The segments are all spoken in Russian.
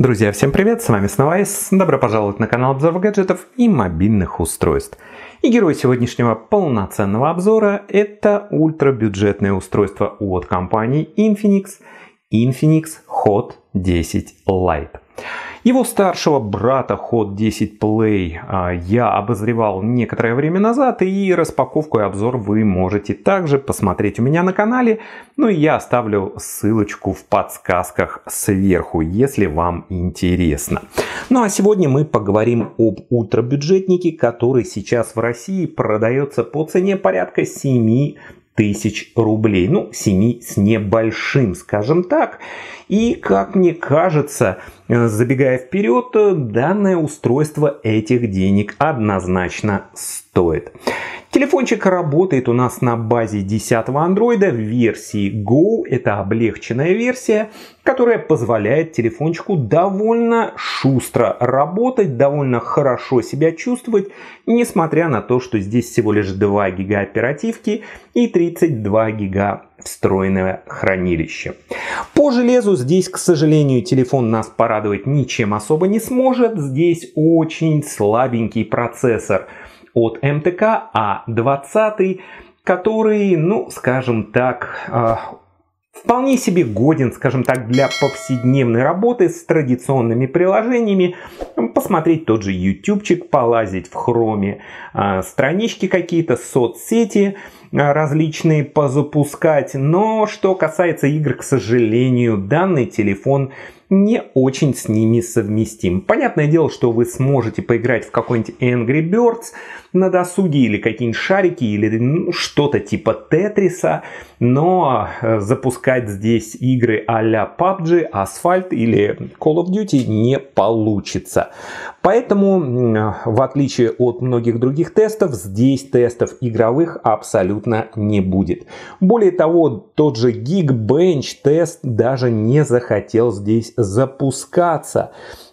Друзья, всем привет, с вами снова Айс, добро пожаловать на канал обзоров гаджетов и мобильных устройств. И герой сегодняшнего полноценного обзора это ультрабюджетное устройство от компании Infinix, Infinix Hot 10 Lite. Его старшего брата ход 10 Play а, я обозревал некоторое время назад, и распаковку и обзор вы можете также посмотреть у меня на канале. Ну и я оставлю ссылочку в подсказках сверху, если вам интересно. Ну а сегодня мы поговорим об ультрабюджетнике, который сейчас в России продается по цене порядка 7 тысяч рублей. Ну, 7 с небольшим, скажем так. И, как мне кажется, э, забегая вперед, э, данное устройство этих денег однозначно стоит стоит. Телефончик работает у нас на базе 10 андроида в версии Go. Это облегченная версия, которая позволяет телефончику довольно шустро работать, довольно хорошо себя чувствовать, несмотря на то, что здесь всего лишь 2 гига оперативки и 32 гига встроенное хранилище. По железу здесь, к сожалению, телефон нас порадовать ничем особо не сможет. Здесь очень слабенький процессор – от МТК, а 20, который, ну, скажем так, э, вполне себе годен, скажем так, для повседневной работы с традиционными приложениями, посмотреть тот же ютубчик, полазить в хроме, э, странички какие-то, соцсети – Э, различные позапускать. Но что касается игр, к сожалению, данный телефон не очень с ними совместим. Понятное дело, что вы сможете поиграть в какой-нибудь Angry Birds на досуге или какие-нибудь шарики или ну, что-то типа Тетриса, но э, запускать здесь игры а-ля PUBG, Asphalt или Call of Duty не получится. Поэтому, в отличие от многих других тестов, здесь тестов игровых абсолютно не будет. Более того, тот же Geekbench тест даже не захотел здесь запускаться.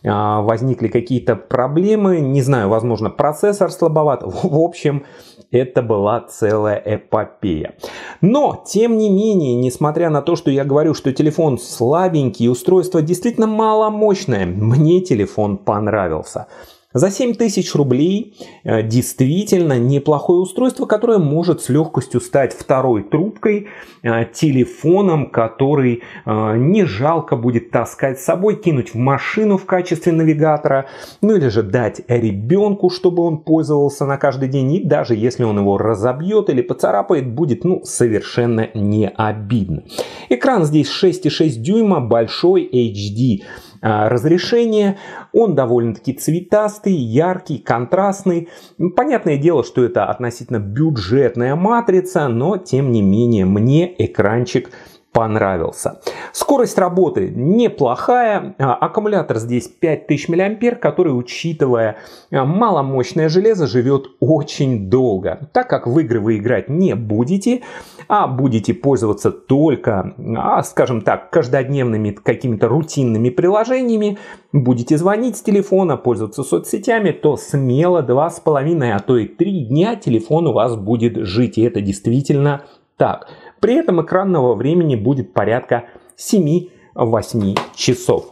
А, возникли какие-то проблемы, не знаю, возможно, процессор слабоват. В общем, это была целая эпопея. Но, тем не менее, несмотря на то, что я говорю, что телефон слабенький, устройство действительно маломощное, мне телефон понравился месяца. За 7000 рублей э, действительно неплохое устройство, которое может с легкостью стать второй трубкой, э, телефоном, который э, не жалко будет таскать с собой, кинуть в машину в качестве навигатора, ну или же дать ребенку, чтобы он пользовался на каждый день, и даже если он его разобьет или поцарапает, будет ну совершенно не обидно. Экран здесь 6,6 дюйма, большой HD а, разрешение. Он довольно-таки цветастый, яркий, контрастный. Ну, понятное дело, что это относительно бюджетная матрица, но тем не менее мне экранчик нравится понравился. Скорость работы неплохая. А, аккумулятор здесь 5000 мА, который, учитывая а, маломощное железо, живет очень долго. Так как в игры вы играть не будете, а будете пользоваться только, а, скажем так, каждодневными какими-то рутинными приложениями, будете звонить с телефона, пользоваться соцсетями, то смело 2,5, а то и 3 дня телефон у вас будет жить. И это действительно так. При этом экранного времени будет порядка 7-8 часов.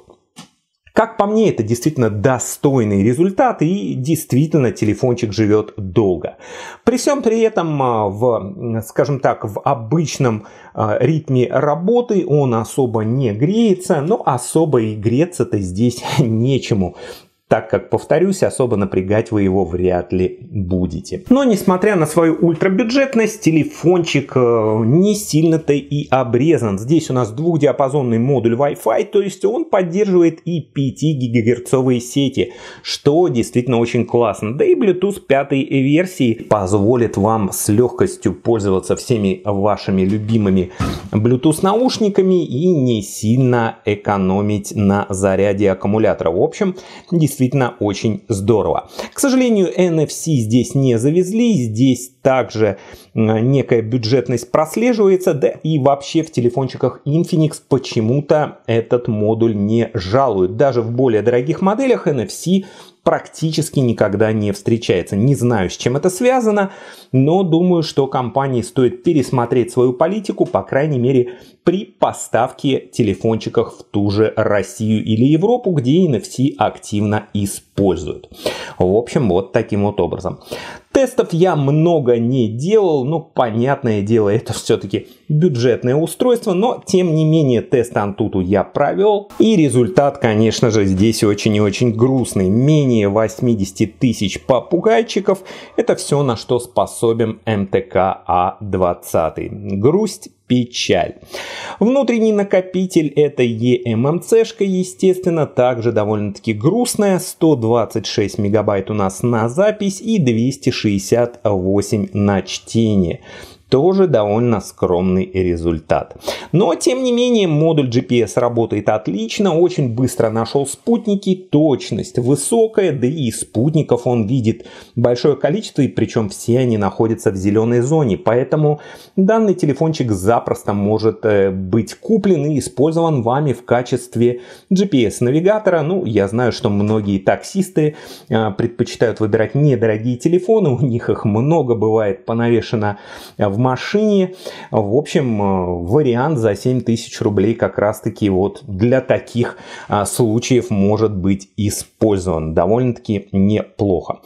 Как по мне, это действительно достойный результат и действительно телефончик живет долго. При всем при этом, а, в, скажем так, в обычном а, ритме работы он особо не греется, но особо и греться-то здесь нечему так как, повторюсь, особо напрягать вы его вряд ли будете. Но, несмотря на свою ультрабюджетность, телефончик э, не сильно-то и обрезан. Здесь у нас двухдиапазонный модуль Wi-Fi, то есть он поддерживает и 5 гигагерцовые сети, что действительно очень классно. Да и Bluetooth пятой версии позволит вам с легкостью пользоваться всеми вашими любимыми Bluetooth наушниками и не сильно экономить на заряде аккумулятора. В общем, действительно действительно очень здорово. К сожалению, NFC здесь не завезли, здесь также некая бюджетность прослеживается, да и вообще в телефончиках Infinix почему-то этот модуль не жалует. Даже в более дорогих моделях NFC практически никогда не встречается. Не знаю, с чем это связано, но думаю, что компании стоит пересмотреть свою политику, по крайней мере, при поставке телефончиков в ту же Россию или Европу, где NFC активно используется используют. В общем, вот таким вот образом. Тестов я много не делал, но ну, понятное дело, это все-таки бюджетное устройство, но, тем не менее, тест Antutu я провел, и результат, конечно же, здесь очень и очень грустный. Менее 80 тысяч попугайчиков – это все, на что способен МТК А20. Грусть печаль. Внутренний накопитель это EMMC-шка, естественно, также довольно-таки грустная, 126 мегабайт у нас на запись и 268 на чтение. Тоже довольно скромный результат. Но, тем не менее, модуль GPS работает отлично, очень быстро нашел спутники, точность высокая, да и спутников он видит большое количество, и причем все они находятся в зеленой зоне, поэтому данный телефончик запросто может э, быть куплен и использован вами в качестве GPS-навигатора. Ну, я знаю, что многие таксисты э, предпочитают выбирать недорогие телефоны, у них их много бывает понавешено в машине. В общем, э, вариант за 7 тысяч рублей как раз-таки вот для таких а, случаев может быть использован. Довольно-таки неплохо.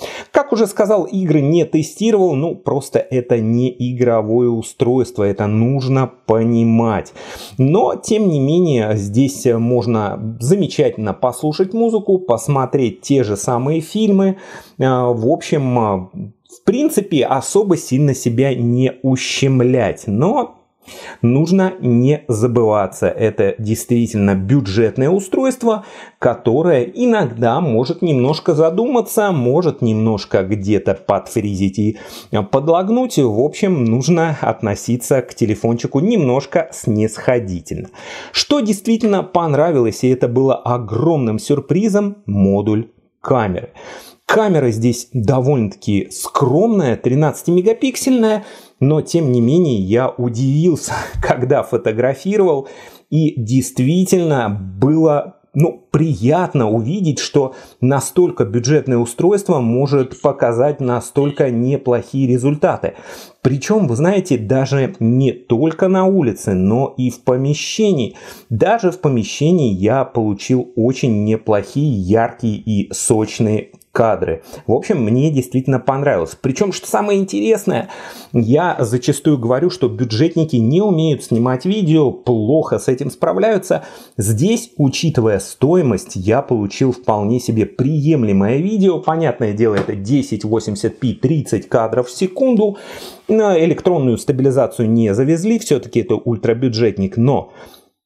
Как уже сказал, игры не тестировал, ну просто это не игровое устройство, это нужно понимать. Но, тем не менее, здесь можно замечательно послушать музыку, посмотреть те же самые фильмы. А, в общем, а, в принципе, особо сильно себя не ущемлять. Но Нужно не забываться, это действительно бюджетное устройство, которое иногда может немножко задуматься, может немножко где-то подфризить и а, подлагнуть. В общем, нужно относиться к телефончику немножко снисходительно. Что действительно понравилось, и это было огромным сюрпризом, модуль камеры. Камера здесь довольно-таки скромная, 13-мегапиксельная, но тем не менее я удивился, когда фотографировал, и действительно было ну, приятно увидеть, что настолько бюджетное устройство может показать настолько неплохие результаты. Причем, вы знаете, даже не только на улице, но и в помещении. Даже в помещении я получил очень неплохие, яркие и сочные кадры. В общем, мне действительно понравилось. Причем, что самое интересное, я зачастую говорю, что бюджетники не умеют снимать видео, плохо с этим справляются. Здесь, учитывая стоимость, я получил вполне себе приемлемое видео. Понятное дело, это 1080p 30 кадров в секунду. На электронную стабилизацию не завезли, все-таки это ультрабюджетник, но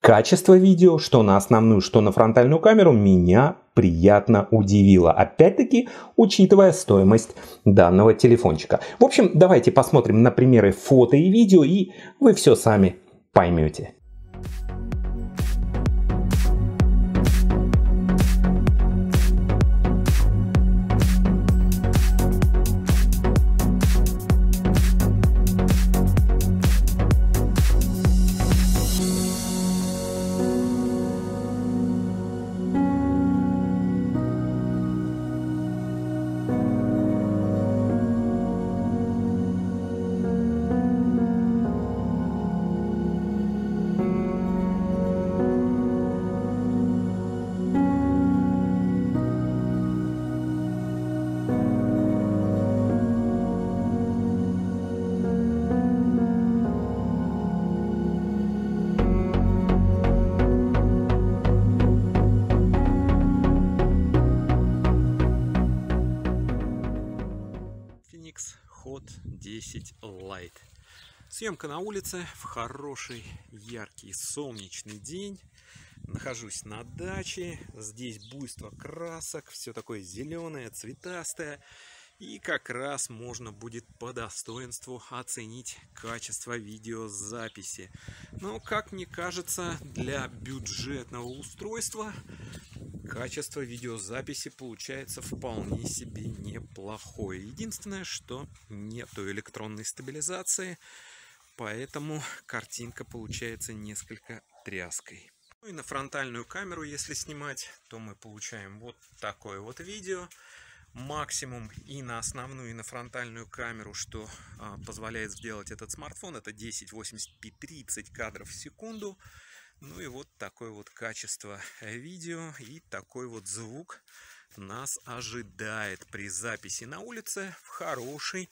Качество видео, что на основную, что на фронтальную камеру, меня приятно удивило. Опять-таки, учитывая стоимость данного телефончика. В общем, давайте посмотрим на примеры фото и видео, и вы все сами поймете. 10 Lite. Съемка на улице в хороший, яркий, солнечный день. Нахожусь на даче. Здесь буйство красок. Все такое зеленое, цветастое. И как раз можно будет по достоинству оценить качество видеозаписи. Но, как мне кажется, для бюджетного устройства качество видеозаписи получается вполне себе неплохое. Единственное, что нету электронной стабилизации, поэтому картинка получается несколько тряской. Ну и на фронтальную камеру, если снимать, то мы получаем вот такое вот видео максимум и на основную, и на фронтальную камеру, что а, позволяет сделать этот смартфон. Это 1080p 30 кадров в секунду. Ну и вот такое вот качество видео и такой вот звук нас ожидает при записи на улице в хороший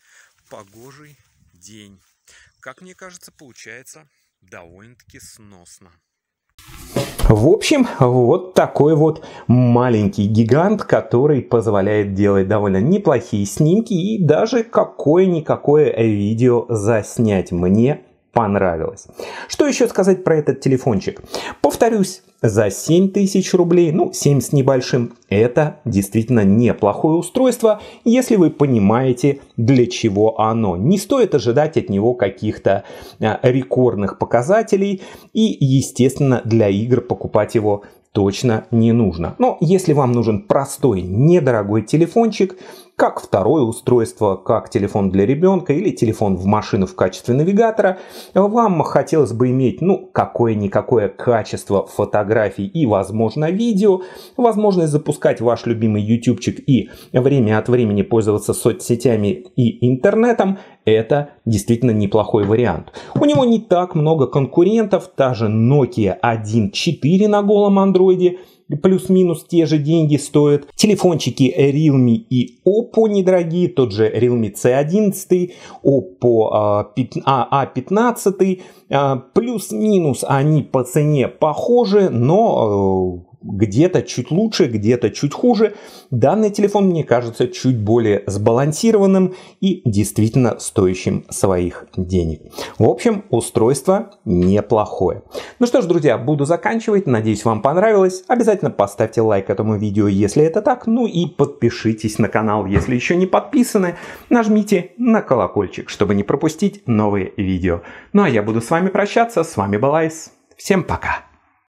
погожий день. Как мне кажется, получается довольно-таки сносно. В общем, вот такой вот маленький гигант, который позволяет делать довольно неплохие снимки и даже какое-никакое видео заснять мне понравилось. Что еще сказать про этот телефончик? Повторюсь, за 7 тысяч рублей, ну 7 с небольшим, это действительно неплохое устройство, если вы понимаете, для чего оно. Не стоит ожидать от него каких-то а, рекордных показателей и, естественно, для игр покупать его точно не нужно. Но если вам нужен простой, недорогой телефончик, как второе устройство, как телефон для ребенка или телефон в машину в качестве навигатора, вам хотелось бы иметь, ну, какое-никакое качество фотографий и, возможно, видео, возможность запускать ваш любимый ютубчик и время от времени пользоваться соцсетями и интернетом, это действительно неплохой вариант. У него не так много конкурентов, та же Nokia 1.4 на голом андроиде, плюс-минус те же деньги стоят. Телефончики Realme и Oppo недорогие, тот же Realme C11, Oppo A15, а, а, а плюс-минус они по цене похожи, но э, где-то чуть лучше, где-то чуть хуже. Данный телефон мне кажется чуть более сбалансированным и действительно стоящим своих денег. В общем, устройство неплохое. Ну что ж, друзья, буду заканчивать. Надеюсь, вам понравилось. Обязательно поставьте лайк этому видео, если это так. Ну и подпишитесь на канал, если еще не подписаны. Нажмите на колокольчик, чтобы не пропустить новые видео. Ну а я буду с вами прощаться. С вами был Айс. Всем пока!